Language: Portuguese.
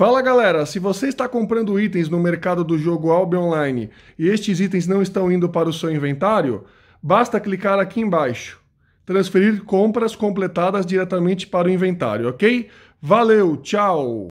Fala galera, se você está comprando itens no mercado do jogo Albi Online e estes itens não estão indo para o seu inventário, basta clicar aqui embaixo. Transferir compras completadas diretamente para o inventário, ok? Valeu, tchau!